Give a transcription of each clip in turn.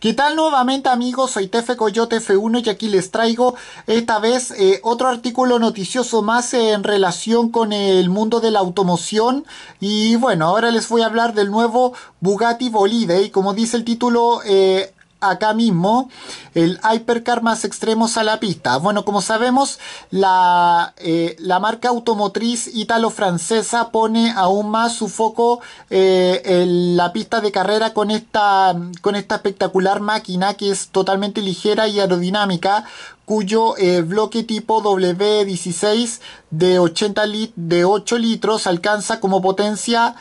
¿Qué tal nuevamente amigos? Soy Tefe Coyote F1 y aquí les traigo esta vez eh, otro artículo noticioso más en relación con el mundo de la automoción y bueno, ahora les voy a hablar del nuevo Bugatti Bolide y como dice el título eh, acá mismo el Hypercar más extremos a la pista. Bueno, como sabemos, eh, la, marca automotriz italo-francesa pone aún más su foco eh, en la pista de carrera con esta, con esta espectacular máquina que es totalmente ligera y aerodinámica cuyo eh, bloque tipo W16 de, 80 de 8 litros alcanza como potencia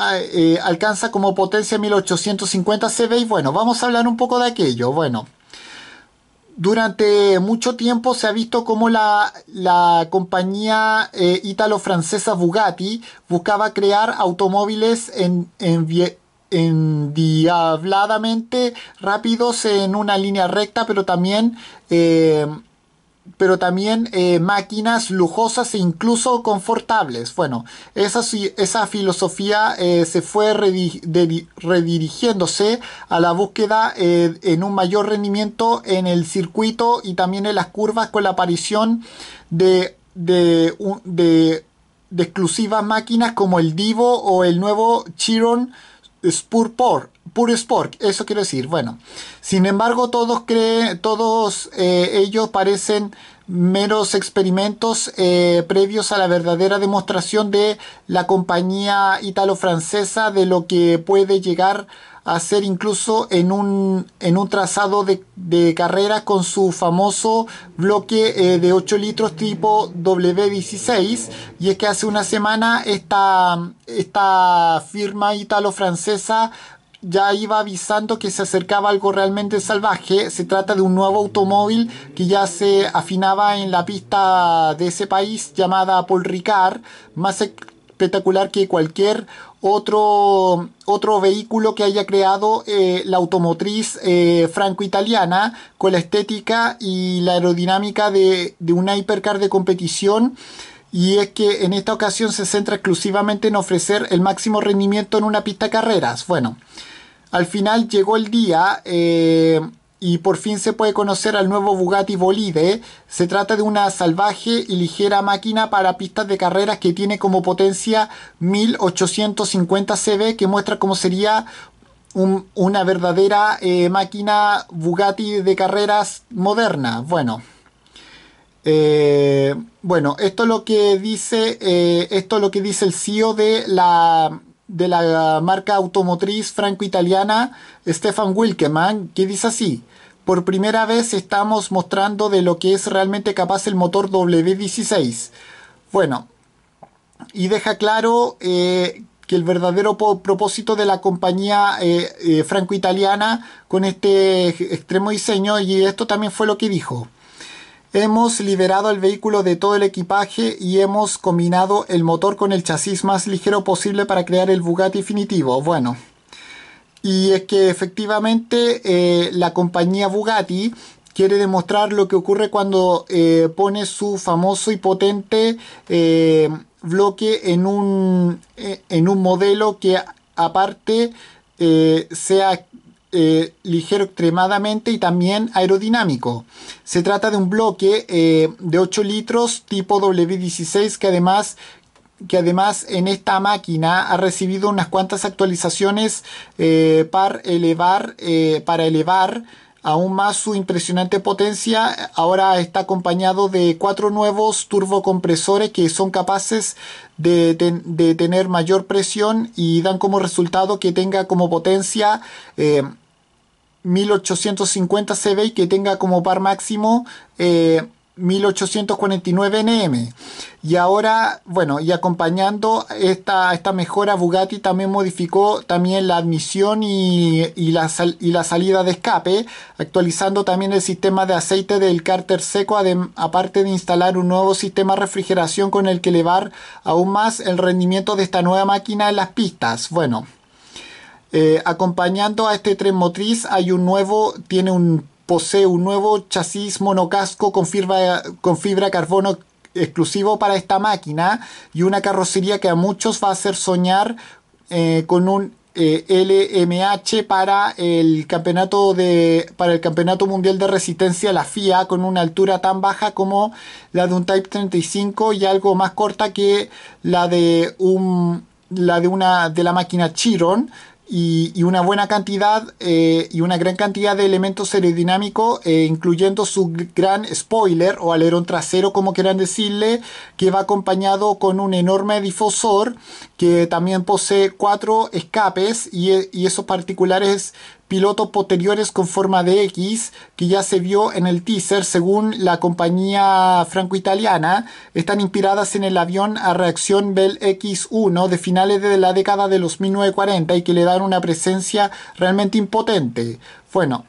eh, alcanza como potencia 1850 CV y bueno, vamos a hablar un poco de aquello. Bueno, durante mucho tiempo se ha visto como la, compañía ítalo-francesa eh, Bugatti buscaba crear automóviles en, en diabladamente rápidos en una línea recta, pero también eh, pero también eh, máquinas lujosas e incluso confortables. Bueno, esa, esa filosofía eh, se fue redirigiéndose a la búsqueda eh, en un mayor rendimiento en el circuito y también en las curvas con la aparición de, de, de, de exclusivas máquinas como el Divo o el nuevo Chiron Spurport puro spork, eso quiero decir. Bueno, sin embargo, todos creen, todos eh, ellos parecen meros experimentos eh, previos a la verdadera demostración de la compañía italo-francesa de lo que puede llegar a ser incluso en un, en un trazado de, carreras carrera con su famoso bloque eh, de 8 litros tipo W16 y es que hace una semana esta, esta firma italo-francesa ya iba avisando que se acercaba algo realmente salvaje. Se trata de un nuevo automóvil que ya se afinaba en la pista de ese país llamada Paul Ricard, más espectacular que cualquier otro, otro vehículo que haya creado eh, la automotriz eh, franco-italiana con la estética y la aerodinámica de, de una hipercar de competición y es que en esta ocasión se centra exclusivamente en ofrecer el máximo rendimiento en una pista de carreras. Bueno, al final llegó el día eh, y por fin se puede conocer al nuevo Bugatti Bolide. Se trata de una salvaje y ligera máquina para pistas de carreras que tiene como potencia 1850 CV que muestra cómo sería una verdadera eh, máquina Bugatti de carreras moderna. Bueno. Eh, bueno, esto es lo que dice, eh, esto lo que dice el CEO de la, de la marca automotriz franco-italiana, Stefan Wilkeman, que dice así. Por primera vez estamos mostrando de lo que es realmente capaz el motor W16. Bueno, y deja claro eh, que el verdadero propósito de la compañía franco-italiana con este extremo diseño, y esto también fue lo que dijo. Hemos liberado el vehículo de todo el equipaje y hemos combinado el motor con el chasis más ligero posible para crear el Bugatti definitivo. Bueno, y es que efectivamente eh, la compañía Bugatti quiere demostrar lo que ocurre cuando eh, pone su famoso y potente eh, bloque en un, en un modelo que aparte sea eh, ligero extremadamente y también aerodinámico. Se trata de un bloque eh, de 8 litros tipo W16 que además que además en esta máquina ha recibido unas cuantas actualizaciones eh, para elevar para elevar aún más su impresionante potencia. Ahora está acompañado de cuatro nuevos turbocompresores que son capaces de, tener mayor presión y dan como resultado que tenga como potencia 1850 CB y que tenga como par máximo 1849 eh, NM. Y ahora, bueno, y acompañando esta, esta mejora, Bugatti también modificó también la admisión y, la salida de escape, actualizando también el sistema de aceite del cárter seco, aparte de instalar un nuevo sistema de refrigeración con el que elevar aún más el rendimiento de esta nueva máquina en las pistas. Bueno, eh, acompañando a este tren motriz hay un nuevo, tiene un, posee un nuevo chasis monocasco con fibra, con fibra carbono exclusivo para esta máquina y una carrocería que a muchos va a hacer soñar eh, con un LMH eh, para el campeonato de para el campeonato mundial de resistencia la FIA con una altura tan baja como la de un Type 35 y algo más corta que la de un la de una de la máquina Chiron y, una buena cantidad eh, y una gran cantidad de elementos aerodinámicos, eh, incluyendo su gran spoiler o alerón trasero, como quieran decirle, que va acompañado con un enorme difusor que también posee cuatro escapes y, y esos particulares pilotos posteriores con forma de X que ya se vio en el teaser según la compañía franco-italiana están inspiradas en el avión a reacción Bell X-1 de finales de la década de los 1940 y que le da una presencia realmente impotente. Bueno,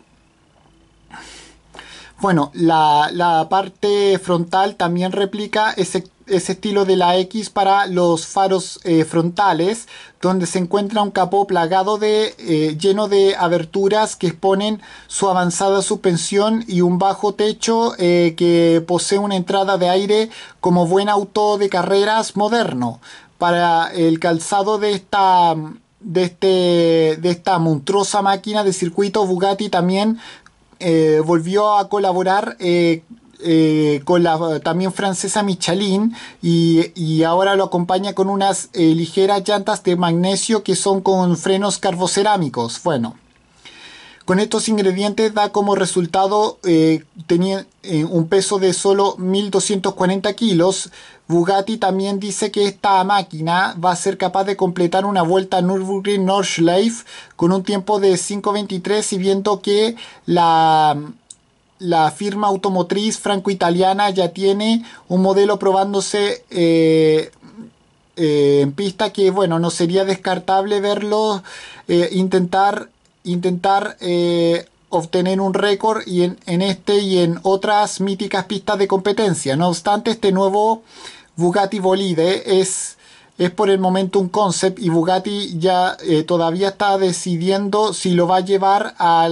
bueno, la, parte frontal también replica ese, ese, estilo de la X para los faros eh, frontales, donde se encuentra un capó plagado de, eh, lleno de aberturas que exponen su avanzada suspensión y un bajo techo eh, que posee una entrada de aire como buen auto de carreras moderno. Para el calzado de esta este, de, esta monstruosa máquina de circuito, Bugatti también eh, volvió a colaborar eh, eh, con la también francesa Michelin y, y ahora lo acompaña con unas ligeras llantas de magnesio que son con frenos carbocerámicos. Bueno. Con estos ingredientes da como resultado eh, tenía, eh, un peso de solo 1240 kilos. Bugatti también dice que esta máquina va a ser capaz de completar una vuelta Nürburgring Nordschleife con un tiempo de 5.23 y viendo que la la firma automotriz franco-italiana ya tiene un modelo probándose eh, en pista que, bueno, no sería descartable verlo intentar intentar eh, obtener un récord y en, este y en otras míticas pistas de competencia. No obstante, este nuevo Bugatti Bolide es, es por el momento un concept y Bugatti ya eh, todavía está decidiendo si lo va a llevar a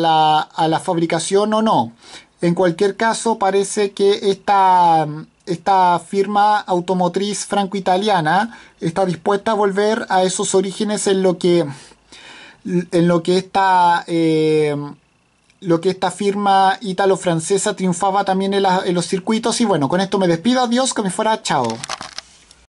la, fabricación o no. En cualquier caso, parece que esta, esta firma automotriz franco-italiana está dispuesta a volver a esos orígenes en lo que en lo que esta, eh, lo que esta firma italo francesa triunfaba también en los circuitos. Y bueno, con esto me despido. Adiós, que me fuera. Chao.